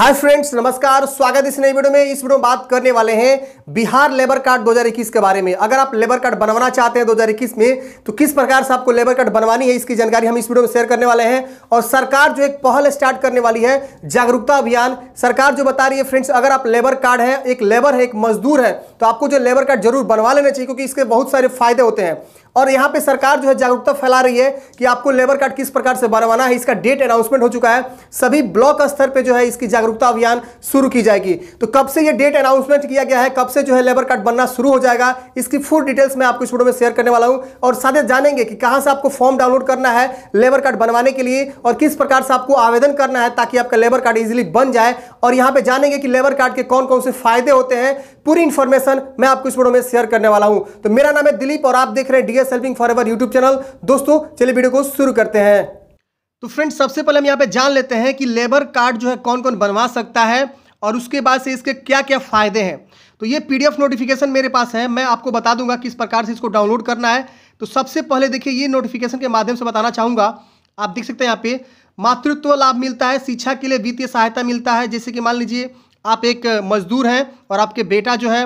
hi friends नमस्कार स्वागत इस नए वीडियो में इस वीडियो में बात करने वाले हैं बिहार लेबर कार्ड 2021 के बारे में अगर आप लेबर कार्ड बनवाना चाहते हैं 2021 में तो किस प्रकार से आपको लेबर कार्ड बनवानी है इसकी जानकारी हम इस वीडियो में शेयर करने वाले हैं और सरकार जो एक पहल स्टार्ट करने वाली है जागरूकता अभियान सरकार जो बता रही है फ्रेंड्स अगर आप लेबर कार्ड है एक लेबर है एक मजदूर है तो आपको जो लेबर कार्ड जरूर बनवा लेना चाहिए क्योंकि इसके बहुत सारे फायदे होते हैं और यहाँ पे सरकार जो है जागरूकता फैला रही है कि आपको लेबर कार्ड किस प्रकार से बनवाना है इसका डेट अनाउंसमेंट हो चुका है सभी ब्लॉक स्तर पे जो है इसकी जागरूकता अभियान शुरू की जाएगी तो कब से ये डेट अनाउंसमेंट किया गया है कब से जो है लेबर कार्ड बनना शुरू हो जाएगा इसकी फुल डिटेल्स मैं आपको इस में शेयर करने वाला हूँ और साथ ही जानेंगे कि कहाँ से आपको फॉर्म डाउनलोड करना है लेबर कार्ड बनवाने के लिए और किस प्रकार से आपको आवेदन करना है ताकि आपका लेबर कार्ड इजिली बन जाए और यहाँ पर जानेंगे कि लेबर कार्ड के कौन कौन से फायदे होते हैं पूरी इन्फॉर्मेशन मैं आपको इस में शेयर करने वाला हूँ तो मेरा नाम है दिलीप और आप देख रहे हैं इंडिया सेल्फिंग फॉर एवर यूट्यूब चैनल दोस्तों चलिए वीडियो को शुरू करते हैं तो फ्रेंड्स सबसे पहले हम यहाँ पे जान लेते हैं कि लेबर कार्ड जो है कौन कौन बनवा सकता है और उसके बाद से इसके क्या क्या फ़ायदे हैं तो ये पीडीएफ नोटिफिकेशन मेरे पास है मैं आपको बता दूंगा किस प्रकार से इसको डाउनलोड करना है तो सबसे पहले देखिए ये नोटिफिकेशन के माध्यम से बताना चाहूँगा आप देख सकते हैं यहाँ पे मातृत्व लाभ मिलता है शिक्षा के लिए वित्तीय सहायता मिलता है जैसे कि मान लीजिए आप एक मजदूर हैं और आपके बेटा जो है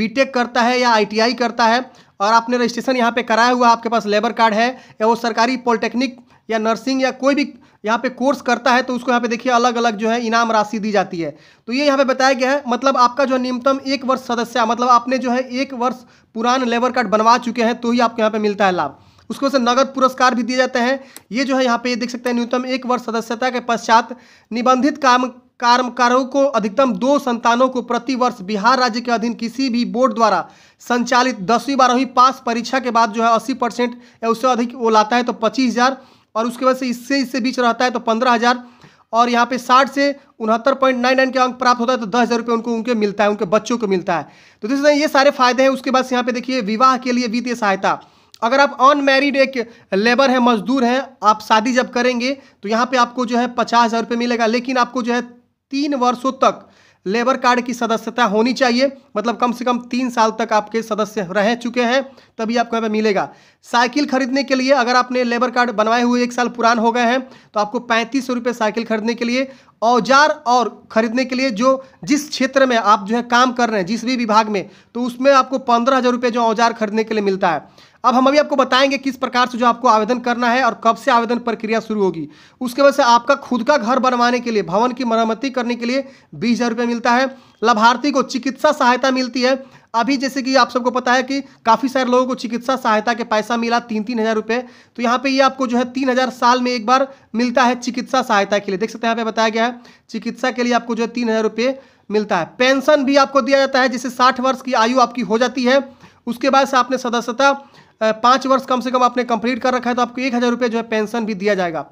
बीटेक करता है या आईटीआई करता है और आपने रजिस्ट्रेशन यहाँ पे कराया हुआ आपके पास लेबर कार्ड है या वो सरकारी पॉलिटेक्निक या नर्सिंग या कोई भी यहाँ पे कोर्स करता है तो उसको यहाँ पे देखिए अलग अलग जो है इनाम राशि दी जाती है तो ये यहाँ पे बताया गया है मतलब आपका जो न्यूनतम एक वर्ष सदस्य मतलब आपने जो है एक वर्ष पुराना लेबर कार्ड बनवा चुके हैं तो ही आपको यहाँ पे मिलता है लाभ उसके बाद से नगद पुरस्कार भी दिए जाते हैं ये जो है यहाँ पे देख सकते हैं न्यूनतम एक वर्ष सदस्यता के पश्चात निबंधित काम कर्मकारों को अधिकतम दो संतानों को प्रतिवर्ष बिहार राज्य के अधीन किसी भी बोर्ड द्वारा संचालित दसवीं बारहवीं पास परीक्षा के बाद जो है अस्सी परसेंट या उससे अधिक वो लाता है तो पच्चीस हज़ार और उसके बाद से इससे इससे बीच रहता है तो पंद्रह हज़ार और यहाँ पे साठ से उनहत्तर पॉइंट नाइन नाइन के अंक प्राप्त होता है तो दस हज़ार रुपये उनको उनके मिलता है उनके बच्चों को मिलता है तो, तो इस ये सारे फायदे हैं उसके बाद यहाँ पे देखिए विवाह के लिए वित्तीय सहायता अगर आप अनमेरिड एक लेबर हैं मजदूर हैं आप शादी जब करेंगे तो यहाँ पे आपको जो है पचास हज़ार रुपये मिलेगा लेकिन आपको जो है तीन वर्षों तक लेबर कार्ड की सदस्यता होनी चाहिए मतलब कम से कम तीन साल तक आपके सदस्य रह चुके हैं तभी आपको यहाँ पे मिलेगा साइकिल खरीदने के लिए अगर आपने लेबर कार्ड बनवाए हुए एक साल पुरान हो गए हैं तो आपको पैंतीस सौ साइकिल खरीदने के लिए औजार और खरीदने के लिए जो जिस क्षेत्र में आप जो है काम कर रहे हैं जिस भी विभाग में तो उसमें आपको पंद्रह हज़ार रुपये जो औजार खरीदने के लिए मिलता है अब हम अभी आपको बताएंगे किस प्रकार से जो आपको आवेदन करना है और कब से आवेदन प्रक्रिया शुरू होगी उसके वजह से आपका खुद का घर बनवाने के लिए भवन की मरम्मति करने के लिए बीस हज़ार रुपये मिलता है लाभार्थी को चिकित्सा सहायता मिलती है अभी जैसे कि आप सबको पता है कि काफ़ी सारे लोगों को चिकित्सा सहायता के पैसा मिला तीन तीन हज़ार रुपये तो यहाँ पे ये आपको जो है तीन हज़ार साल में एक बार मिलता है चिकित्सा सहायता के लिए देख सकते हैं यहाँ पे बताया गया है चिकित्सा के लिए आपको जो है तीन हज़ार रुपये मिलता है पेंशन भी आपको दिया जाता है जैसे साठ वर्ष की आयु आपकी हो जाती है उसके बाद से आपने सदस्यता पाँच वर्ष कम से कम आपने कंप्लीट कर रखा है तो आपको एक हज़ार रुपये जो है पेंशन भी दिया जाएगा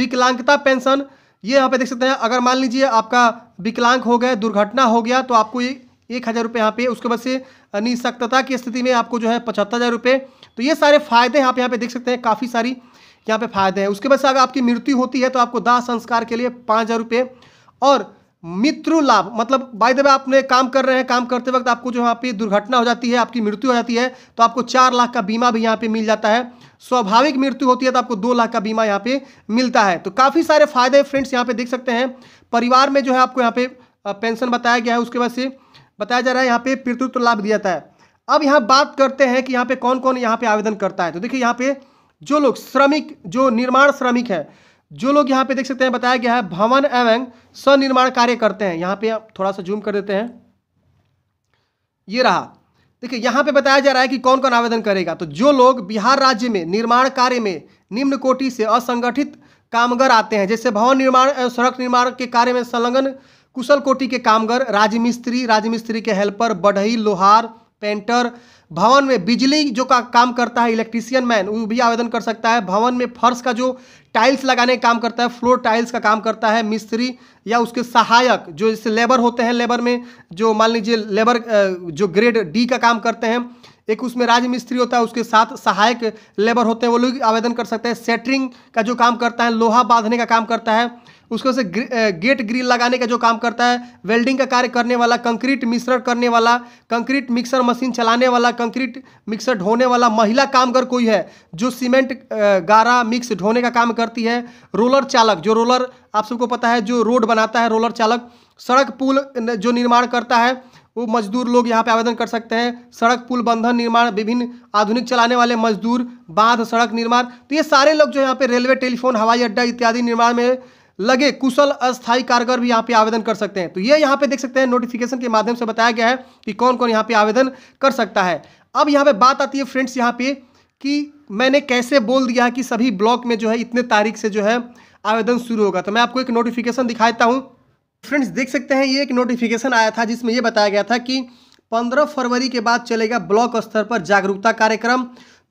विकलांगता पेंशन ये यहाँ पे देख सकते हैं अगर मान लीजिए आपका विकलांग हो गया दुर्घटना हो गया तो आपको ये एक हज़ार रुपये यहाँ पे उसके बाद से निसक्तता की स्थिति में आपको जो है पचहत्तर हज़ार रुपये तो ये सारे फायदे यहाँ पे यहाँ पे देख सकते हैं काफ़ी सारी यहाँ पे फायदे हैं उसके बाद से अगर आपकी मृत्यु होती है तो आपको दाह संस्कार के लिए पाँच हज़ार रुपये और मित्रु लाभ मतलब बाय द वे आपने काम कर रहे हैं काम करते वक्त आपको जो यहाँ पे दुर्घटना हो जाती है आपकी मृत्यु हो जाती है तो आपको चार लाख का बीमा भी यहाँ पे मिल जाता है स्वाभाविक मृत्यु होती है तो आपको दो लाख का बीमा यहाँ पे मिलता है तो काफ़ी सारे फायदे फ्रेंड्स यहाँ पे देख सकते हैं परिवार में जो है आपको यहाँ पे पेंशन बताया गया है उसके बाद से बताया जा रहा है यहाँ पे पितृत्व लाभ दिया जाता है अब यहाँ बात करते हैं कि यहाँ पे कौन कौन यहाँ पे आवेदन करता है तो देखिए यहाँ पे जो लोग श्रमिक जो निर्माण श्रमिक है जो लोग यहाँ पे देख सकते हैं बताया गया है भवन एवं स्वनिर्माण कार्य करते हैं यहाँ पे थोड़ा सा जूम कर देते हैं ये रहा देखिए यहाँ पे बताया जा रहा है कि कौन कौन आवेदन करेगा तो जो लोग बिहार राज्य में निर्माण कार्य में निम्न कोटि से असंगठित कामगार आते हैं जैसे भवन निर्माण सड़क निर्माण के कार्य में संलग्न कुशल कोटि के कामगर राजमिस्त्री राजमिस्त्री के हेल्पर बढ़ई लोहार पेंटर भवन में बिजली जो का काम करता है इलेक्ट्रीशियन मैन वो भी आवेदन कर सकता है भवन में फर्श का जो टाइल्स लगाने का काम करता है फ्लोर टाइल्स का काम करता है मिस्त्री या उसके सहायक जो जैसे लेबर होते हैं लेबर में जो मान लीजिए लेबर जो ग्रेड डी का काम करते हैं एक उसमें राजमिस्त्री होता है उसके साथ सहायक लेबर होते हैं वो लोग आवेदन कर सकते हैं सेटरिंग का जो काम करता है लोहा बांधने का काम करता है उसको से गेट ग्रिल लगाने का जो काम करता है वेल्डिंग का कार्य करने वाला कंक्रीट मिश्रण करने वाला कंक्रीट मिक्सर मशीन चलाने वाला कंक्रीट मिक्सर ढोने वाला महिला कामगर कोई है जो सीमेंट गारा मिक्स ढोने का काम करती है रोलर चालक जो रोलर आप सबको पता है जो रोड बनाता है रोलर चालक सड़क पुल जो निर्माण करता है वो मजदूर लोग यहाँ पे आवेदन कर सकते हैं सड़क पुल बंधन निर्माण विभिन्न आधुनिक चलाने वाले मजदूर बांध सड़क निर्माण तो ये सारे लोग जो यहाँ पे रेलवे टेलीफोन हवाई अड्डा इत्यादि निर्माण में लगे कुशल अस्थायी कारगर भी यहाँ पे आवेदन कर सकते हैं तो ये यहाँ पे देख सकते हैं नोटिफिकेशन के माध्यम से बताया गया है कि कौन कौन यहाँ पे आवेदन कर सकता है अब यहाँ पे बात आती है फ्रेंड्स यहाँ पे कि मैंने कैसे बोल दिया कि सभी ब्लॉक में जो है इतने तारीख से जो है आवेदन शुरू होगा तो मैं आपको एक नोटिफिकेशन दिखाता हूँ फ्रेंड्स देख सकते हैं ये एक नोटिफिकेशन आया था जिसमें यह बताया गया था कि पंद्रह फरवरी के बाद चलेगा ब्लॉक स्तर पर जागरूकता कार्यक्रम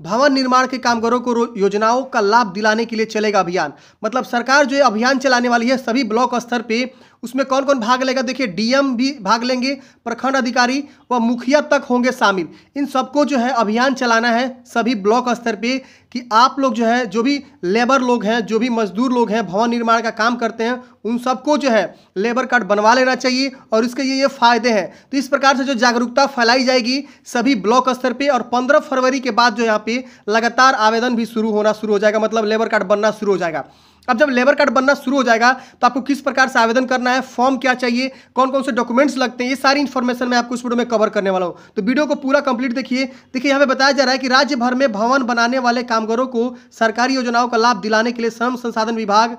भवन निर्माण के कामगारों को योजनाओं का लाभ दिलाने के लिए चलेगा अभियान मतलब सरकार जो अभियान चलाने वाली है सभी ब्लॉक स्तर पर उसमें कौन कौन भाग लेगा देखिए डीएम भी भाग लेंगे प्रखंड अधिकारी व मुखिया तक होंगे शामिल इन सबको जो है अभियान चलाना है सभी ब्लॉक स्तर पे कि आप लोग जो है जो भी लेबर लोग हैं जो भी मजदूर लोग हैं भवन निर्माण का काम करते हैं उन सबको जो है लेबर कार्ड बनवा लेना चाहिए और इसके ये ये फायदे हैं तो इस प्रकार से जो जागरूकता फैलाई जाएगी सभी ब्लॉक स्तर पे और 15 फरवरी के बाद जो यहाँ पे लगातार आवेदन भी शुरू होना शुरू हो जाएगा मतलब लेबर कार्ड बनना शुरू हो जाएगा अब जब लेबर कार्ड बनना शुरू हो जाएगा तो आपको किस प्रकार से आवेदन करना है फॉर्म क्या चाहिए कौन कौन से डॉक्यूमेंट्स लगते हैं ये सारी इन्फॉर्मेशन मैं आपको इस वीडियो में कवर करने वाला हूँ तो वीडियो को पूरा कंप्लीट देखिए देखिए यहाँ पे बताया जा रहा है कि राज्य भर में भवन बनाने वाले कामगारों को सरकारी योजनाओं का लाभ दिलाने के लिए श्रम संसाधन विभाग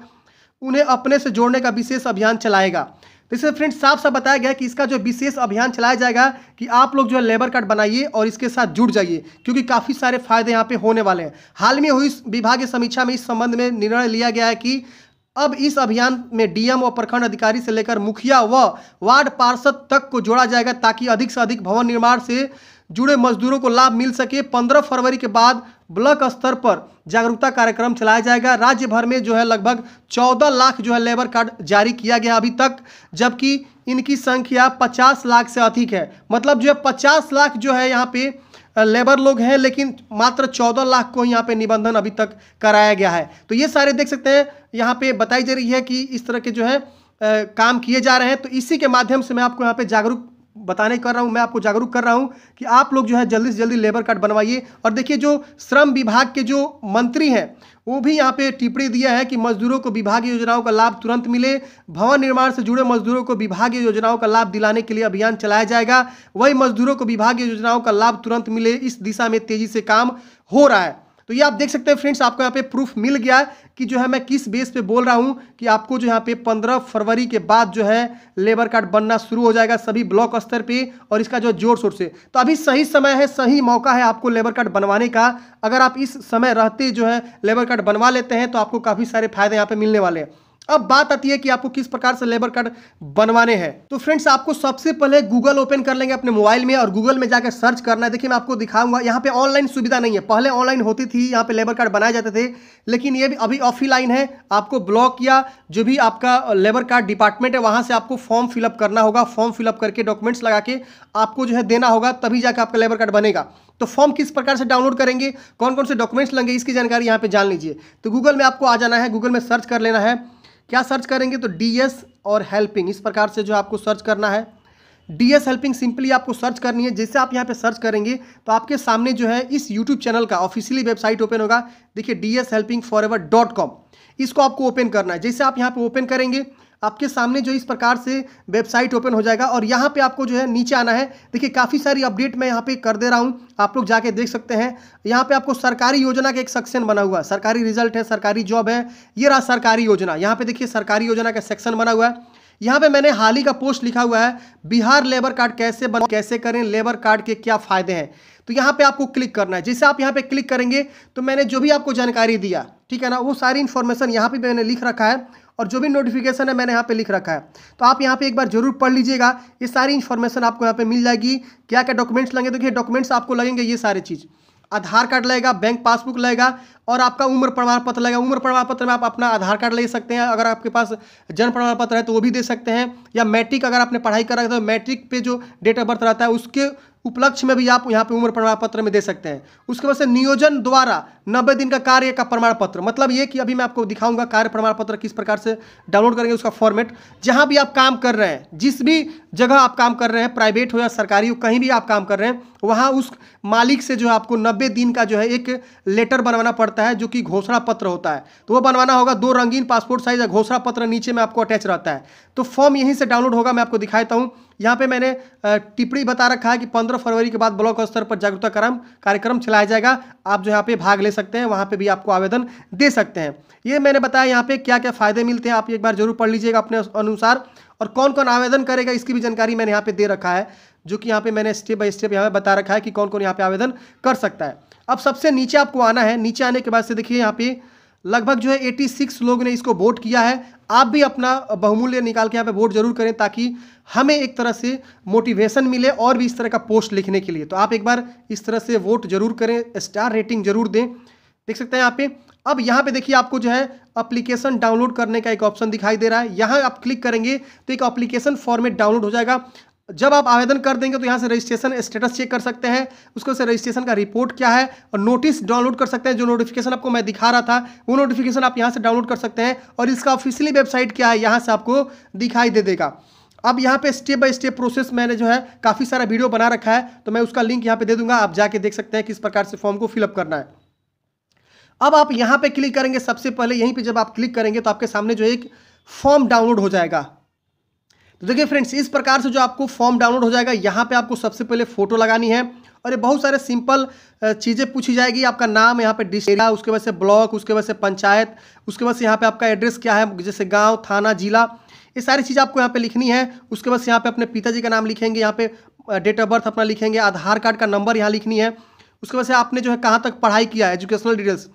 उन्हें अपने से जोड़ने का विशेष अभियान चलाएगा तो इसमें फ्रेंड्स साफ साफ बताया गया कि इसका जो विशेष अभियान चलाया जाएगा कि आप लोग जो है लेबर कार्ड बनाइए और इसके साथ जुड़ जाइए क्योंकि काफ़ी सारे फायदे यहाँ पे होने वाले हैं हाल में हुई विभागीय समीक्षा में इस संबंध में निर्णय लिया गया है कि अब इस अभियान में डीएम और प्रखंड अधिकारी से लेकर मुखिया व वार्ड पार्षद तक को जोड़ा जाएगा ताकि अधिक से अधिक भवन निर्माण से जुड़े मजदूरों को लाभ मिल सके पंद्रह फरवरी के बाद ब्लॉक स्तर पर जागरूकता कार्यक्रम चलाया जाएगा राज्य भर में जो है लगभग चौदह लाख जो है लेबर कार्ड जारी किया गया अभी तक जबकि इनकी संख्या पचास लाख से अधिक है मतलब जो है पचास लाख जो है यहाँ पे लेबर लोग हैं लेकिन मात्र चौदह लाख को यहाँ पे निबंधन अभी तक कराया गया है तो ये सारे देख सकते हैं यहाँ पे बताई जा रही है कि इस तरह के जो है आ, काम किए जा रहे हैं तो इसी के माध्यम से मैं आपको यहाँ पे जागरूक बताने कर रहा हूँ मैं आपको जागरूक कर रहा हूँ कि आप लोग जो है जल्दी से जल्दी लेबर कार्ड बनवाइए और देखिए जो श्रम विभाग के जो मंत्री हैं वो भी यहाँ पे टिप्पणी दिया है कि मजदूरों को विभागीय योजनाओं का लाभ तुरंत मिले भवन निर्माण से जुड़े मजदूरों को विभागीय योजनाओं का लाभ दिलाने के लिए अभियान चलाया जाएगा वही मजदूरों को विभागीय योजनाओं का लाभ तुरंत मिले इस दिशा में तेजी से काम हो रहा है तो ये आप देख सकते हैं फ्रेंड्स आपको यहाँ पे प्रूफ मिल गया कि जो है मैं किस बेस पे बोल रहा हूँ कि आपको जो यहाँ पे 15 फरवरी के बाद जो है लेबर कार्ड बनना शुरू हो जाएगा सभी ब्लॉक स्तर पे और इसका जो जोर शोर से तो अभी सही समय है सही मौका है आपको लेबर कार्ड बनवाने का अगर आप इस समय रहते जो है लेबर कार्ड बनवा लेते हैं तो आपको काफ़ी सारे फायदे यहाँ पर मिलने वाले हैं अब बात आती है कि आपको किस प्रकार से लेबर कार्ड बनवाने हैं तो फ्रेंड्स आपको सबसे पहले गूगल ओपन कर लेंगे अपने मोबाइल में और गूगल में जाकर सर्च करना है देखिए मैं आपको दिखाऊंगा यहाँ पे ऑनलाइन सुविधा नहीं है पहले ऑनलाइन होती थी यहाँ पे लेबर कार्ड बनाए जाते थे लेकिन ये भी अभी ऑफलाइन है आपको ब्लॉक या जो भी आपका लेबर कार्ड डिपार्टमेंट है वहाँ से आपको फॉर्म फिलअप करना होगा फॉर्म फिलअप करके डॉक्यूमेंट्स लगा के आपको जो है देना होगा तभी जाकर आपका लेबर कार्ड बनेगा तो फॉर्म किस प्रकार से डाउनलोड करेंगे कौन कौन से डॉक्यूमेंट्स लेंगे इसकी जानकारी यहाँ पर जान लीजिए तो गूगल में आपको आ जाना है गूगल में सर्च कर लेना है क्या सर्च करेंगे तो डी एस और हेल्पिंग इस प्रकार से जो आपको सर्च करना है डी एस हेल्पिंग सिंपली आपको सर्च करनी है जैसे आप यहाँ पे सर्च करेंगे तो आपके सामने जो है इस यूट्यूब चैनल का ऑफिशियली वेबसाइट ओपन होगा देखिए D S helping forever dot com इसको आपको ओपन करना है जैसे आप यहाँ पे ओपन करेंगे आपके सामने जो इस प्रकार से वेबसाइट ओपन हो जाएगा और यहाँ पे आपको जो है नीचे आना है देखिए काफ़ी सारी अपडेट मैं यहाँ पे कर दे रहा हूँ आप लोग जाके देख सकते हैं यहाँ पे आपको सरकारी योजना का एक सेक्शन बना हुआ है सरकारी रिजल्ट है सरकारी जॉब है ये रहा सरकारी योजना यहाँ पे देखिए सरकारी योजना का सेक्शन बना हुआ है यहाँ पे मैंने हाल ही का पोस्ट लिखा हुआ है बिहार लेबर कार्ड कैसे बना कैसे करें लेबर कार्ड के क्या फ़ायदे हैं तो यहाँ पे आपको क्लिक करना है जैसे आप यहाँ पे क्लिक करेंगे तो मैंने जो भी आपको जानकारी दिया ठीक है ना वो सारी इन्फॉर्मेशन यहाँ पे मैंने लिख रखा है और जो भी नोटिफिकेशन है मैंने यहाँ पे लिख रखा है तो आप यहाँ पे एक बार जरूर पढ़ लीजिएगा ये सारी इन्फॉर्मेशन आपको यहाँ पे मिल जाएगी क्या क्या डॉक्यूमेंट्स लगेंगे देखिए डॉक्यूमेंट्स आपको लगेंगे ये सारी चीज़ आधार कार्ड लगेगा बैंक पासबुक लगेगा और आपका उम्र प्रमाण पत्र लगेगा उम्र प्रमाण पत्र में आप अपना आधार कार्ड ले सकते हैं अगर आपके पास जन्म प्रमाण पत्र है तो वो भी दे सकते हैं या मैट्रिक अगर आपने पढ़ाई कर रखा तो मैट्रिक पे जो डेट ऑफ बर्थ रहता है उसके उपलक्ष्य में भी आप यहाँ पे उम्र प्रमाण पत्र में दे सकते हैं उसके बाद से नियोजन द्वारा नब्बे दिन का कार्य का प्रमाण पत्र मतलब ये कि अभी मैं आपको दिखाऊंगा कार्य प्रमाण पत्र किस प्रकार से डाउनलोड करेंगे उसका फॉर्मेट जहाँ भी आप काम कर रहे हैं जिस भी जगह आप काम कर रहे हैं प्राइवेट हो या सरकारी हो कहीं भी आप काम कर रहे हैं वहाँ उस मालिक से जो है आपको नब्बे दिन का जो है एक लेटर बनवाना पड़ता है जो कि घोषणा पत्र होता है तो वो बनवाना होगा दो रंगीन पासपोर्ट साइज घोषणा पत्र नीचे में आपको अटैच रहता है तो फॉर्म यहीं से डाउनलोड होगा मैं आपको दिखाता हूँ यहाँ पे मैंने टिप्पणी बता रखा है कि 15 फरवरी के बाद ब्लॉक स्तर पर जागरूकता क्रम कार्यक्रम चलाया जाएगा आप जो यहाँ पे भाग ले सकते हैं वहाँ पे भी आपको आवेदन दे सकते हैं ये मैंने बताया यहाँ पे क्या क्या फ़ायदे मिलते हैं आप एक बार जरूर पढ़ लीजिएगा अपने अनुसार और कौन कौन आवेदन करेगा इसकी भी जानकारी मैंने यहाँ पे दे रखा है जो कि यहाँ पे मैंने स्टेप बाय स्टेप यहाँ पे बता रखा है कि कौन कौन यहाँ पे आवेदन कर सकता है अब सबसे नीचे आपको आना है नीचे आने के बाद से देखिए यहाँ पे लगभग जो है 86 लोगों ने इसको वोट किया है आप भी अपना बहुमूल्य निकाल के यहाँ पे वोट जरूर करें ताकि हमें एक तरह से मोटिवेशन मिले और भी इस तरह का पोस्ट लिखने के लिए तो आप एक बार इस तरह से वोट जरूर करें स्टार रेटिंग जरूर दें देख सकते हैं यहाँ पे अब यहाँ पे देखिए आपको जो है अप्लीकेशन डाउनलोड करने का एक ऑप्शन दिखाई दे रहा है यहाँ आप क्लिक करेंगे तो एक अप्लीकेशन फॉर्मेट डाउनलोड हो जाएगा जब आप आवेदन कर देंगे तो यहाँ से रजिस्ट्रेशन स्टेटस चेक कर सकते हैं उसको से रजिस्ट्रेशन का रिपोर्ट क्या है और नोटिस डाउनलोड कर सकते हैं जो नोटिफिकेशन आपको मैं दिखा रहा था वो नोटिफिकेशन आप यहाँ से डाउनलोड कर सकते हैं और इसका ऑफिशियली वेबसाइट क्या है यहाँ से आपको दिखाई दे देगा अब यहाँ पे स्टेप बाय स्टेप प्रोसेस मैंने जो है काफ़ी सारा वीडियो बना रखा है तो मैं उसका लिंक यहाँ पे दे दूंगा आप जाके देख सकते हैं किस प्रकार से फॉर्म को फिलअप करना है अब आप यहाँ पे क्लिक करेंगे सबसे पहले यहीं पे जब आप क्लिक करेंगे तो आपके सामने जो एक फॉर्म डाउनलोड हो जाएगा तो देखिए फ्रेंड्स इस प्रकार से जो आपको फॉर्म डाउनलोड हो जाएगा यहाँ पे आपको सबसे पहले फोटो लगानी है और ये बहुत सारे सिंपल चीज़ें पूछी जाएगी आपका नाम यहाँ पे डिस्ट्रिक्ट उसके वजह से ब्लॉक उसके वजह से पंचायत उसके वजह से यहाँ पे आपका एड्रेस क्या है जैसे गाँव थाना जिला ये सारी चीज़ आपको यहाँ पे लिखनी है उसके बाद यहाँ पे अपने पिताजी का नाम लिखेंगे यहाँ पे डेट ऑफ बर्थ अपना लिखेंगे आधार कार्ड का नंबर यहाँ लिखनी है उसके बाद से आपने जो है कहाँ तक पढ़ाई किया है एजुकेशनल डिटेल्स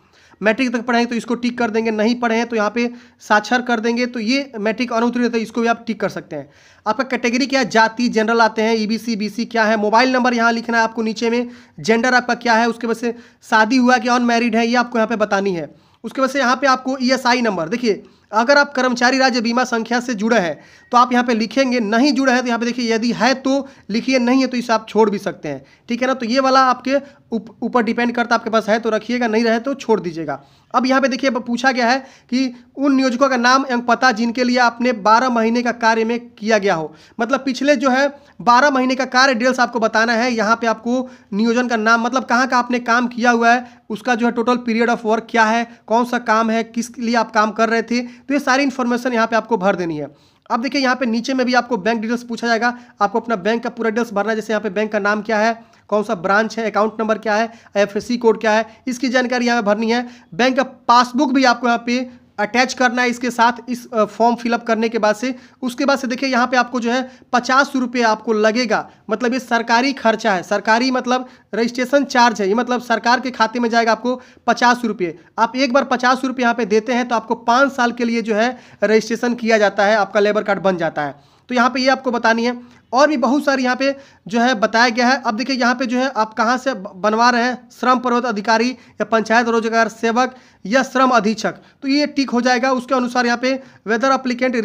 मैट्रिक तक पढ़ें तो इसको टिक कर देंगे नहीं पढ़े हैं तो यहाँ पे साक्षर कर देंगे तो ये मैट्रिक अनुत्तीर्ण रहता है तो इसको भी आप टिक कर सकते हैं आपका कैटेगरी क्या है जाति जनरल आते हैं ई e बी क्या है मोबाइल नंबर यहाँ लिखना है आपको नीचे में जेंडर आपका क्या है उसके वजह से शादी हुआ कि अनमेरिड है ये आपको यहाँ पर बतानी है उसके बाद से यहाँ पे आपको ईएसआई e नंबर देखिए अगर आप कर्मचारी राज्य बीमा संख्या से जुड़े हैं तो आप यहाँ पे लिखेंगे नहीं जुड़े हैं तो यहाँ पे देखिए यदि है तो लिखिए नहीं है तो इसे आप छोड़ भी सकते हैं ठीक है ना तो ये वाला आपके ऊपर उप, डिपेंड करता आपके पास है तो रखिएगा नहीं रहे तो छोड़ दीजिएगा अब यहाँ पे देखिए पूछा गया है कि उन नियोजकों का नाम एवं पता जिनके लिए आपने बारह महीने का कार्य में किया गया हो मतलब पिछले जो है बारह महीने का कार्य डिटेल्स आपको बताना है यहाँ पे आपको नियोजन का नाम मतलब कहाँ का आपने काम किया हुआ है उसका जो है टोटल पीरियड ऑफ वर्क क्या है कौन सा काम है किस लिए आप काम कर रहे थे तो ये सारी इन्फॉर्मेशन यहाँ पर आपको भर देनी है अब देखिए यहाँ पे नीचे में भी आपको बैंक डिटेल्स पूछा जाएगा आपको अपना बैंक का पूरा डिटेल्स भरना जैसे यहाँ पे बैंक का नाम क्या है कौन सा ब्रांच है अकाउंट नंबर क्या है एफ कोड क्या है इसकी जानकारी यहाँ पे भरनी है बैंक का पासबुक भी आपको यहाँ पे अटैच करना है इसके साथ इस फॉर्म फिलअप करने के बाद से उसके बाद से देखिए यहाँ पे आपको जो है पचास रुपये आपको लगेगा मतलब ये सरकारी खर्चा है सरकारी मतलब रजिस्ट्रेशन चार्ज है ये मतलब सरकार के खाते में जाएगा आपको पचास रुपये आप एक बार पचास रुपये यहाँ पे देते हैं तो आपको पाँच साल के लिए जो है रजिस्ट्रेशन किया जाता है आपका लेबर कार्ड बन जाता है तो यहाँ पे ये आपको बतानी है और भी बहुत सारी यहाँ पे जो है बताया गया है अब देखिए यहाँ पे जो है आप कहाँ से बनवा रहे हैं श्रम पर्वत अधिकारी या पंचायत रोजगार सेवक या श्रम अधीक्षक तो ये टिक हो जाएगा उसके अनुसार यहाँ पे whether applicant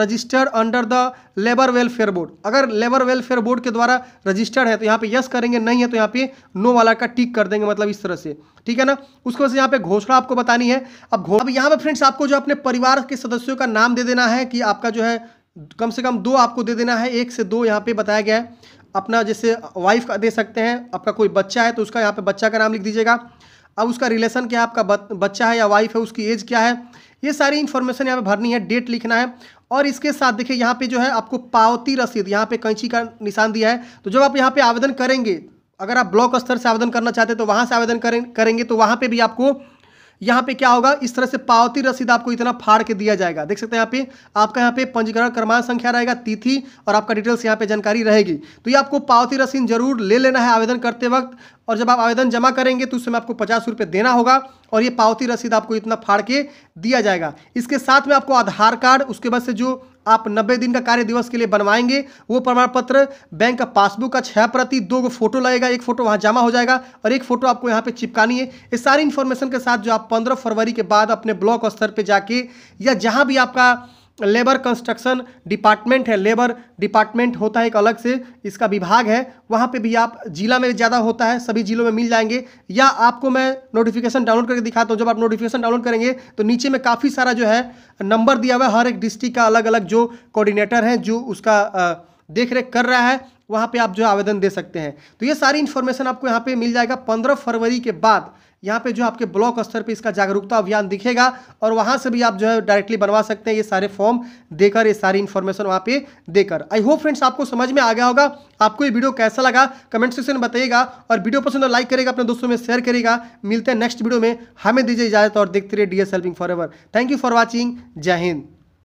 registered under the labour welfare board अगर लेबर वेलफेयर बोर्ड के द्वारा रजिस्टर्ड है तो यहाँ पे यस करेंगे नहीं है तो यहाँ पे नो वाला का टिक कर देंगे मतलब इस तरह से ठीक है ना उसके वजह से यहाँ पे घोषणा आपको बतानी है अब घो अब यहाँ पे फ्रेंड्स आपको जो अपने परिवार के सदस्यों का नाम दे देना है कि आपका जो है कम से कम दो आपको दे देना है एक से दो यहाँ पे बताया गया है अपना जैसे वाइफ का दे सकते हैं आपका कोई बच्चा है तो उसका यहाँ पे बच्चा का नाम लिख दीजिएगा अब उसका रिलेशन क्या है आपका बच्चा है या वाइफ है उसकी एज क्या है ये सारी इन्फॉर्मेशन यहाँ पे भरनी है डेट लिखना है और इसके साथ देखिए यहाँ पे जो है आपको पावती रसीद यहाँ पे कैंची का निशान दिया है तो जब आप यहाँ पे आवेदन करेंगे अगर आप ब्लॉक स्तर से आवेदन करना चाहते हैं तो वहाँ से आवेदन करें करेंगे तो वहाँ पे भी आपको यहाँ पे क्या होगा इस तरह से पावती रसीद आपको इतना फाड़ के दिया जाएगा देख सकते हैं यहाँ पे आपका यहाँ पे पंजीकरण क्रमांक संख्या रहेगा तिथि और आपका डिटेल्स यहाँ पे जानकारी रहेगी तो ये आपको पावती रसीद जरूर ले लेना है आवेदन करते वक्त और जब आप आवेदन जमा करेंगे तो उस समय आपको पचास रुपये देना होगा और ये पावती रसीद आपको इतना फाड़ के दिया जाएगा इसके साथ में आपको आधार कार्ड उसके बाद से जो आप 90 दिन का कार्य दिवस के लिए बनवाएंगे वो प्रमाण पत्र बैंक का पासबुक का छः प्रति दो गो फोटो लगेगा एक फोटो वहाँ जमा हो जाएगा और एक फोटो आपको यहाँ पे चिपकानी है इस सारी इन्फॉर्मेशन के साथ जो आप 15 फरवरी के बाद अपने ब्लॉक स्तर पे जाके या जहाँ भी आपका लेबर कंस्ट्रक्शन डिपार्टमेंट है लेबर डिपार्टमेंट होता है एक अलग से इसका विभाग है वहाँ पे भी आप जिला में ज़्यादा होता है सभी जिलों में मिल जाएंगे या आपको मैं नोटिफिकेशन डाउनलोड करके दिखाता हूँ जब आप नोटिफिकेशन डाउनलोड करेंगे तो नीचे में काफ़ी सारा जो है नंबर दिया हुआ है हर एक डिस्ट्रिक्ट का अलग अलग जो कोऑर्डिनेटर हैं जो उसका देख रेख कर रहा है वहाँ पर आप जो आवेदन दे सकते हैं तो ये सारी इन्फॉर्मेशन आपको यहाँ पर मिल जाएगा पंद्रह फरवरी के बाद यहाँ पे जो आपके ब्लॉक स्तर पे इसका जागरूकता अभियान दिखेगा और वहाँ से भी आप जो है डायरेक्टली बनवा सकते हैं ये सारे फॉर्म देकर ये सारी इन्फॉर्मेशन वहाँ पे देकर आई होप फ्रेंड्स आपको समझ में आ गया होगा आपको ये वीडियो कैसा लगा कमेंट सेक्शन में बताइएगा और वीडियो पसंद लाइक करेगा अपने दोस्तों में शेयर करेगा मिलते हैं नेक्स्ट वीडियो में हमें दीजिए इजाजत और देखते रहिए D S helping forever thank you for watching जय हिंद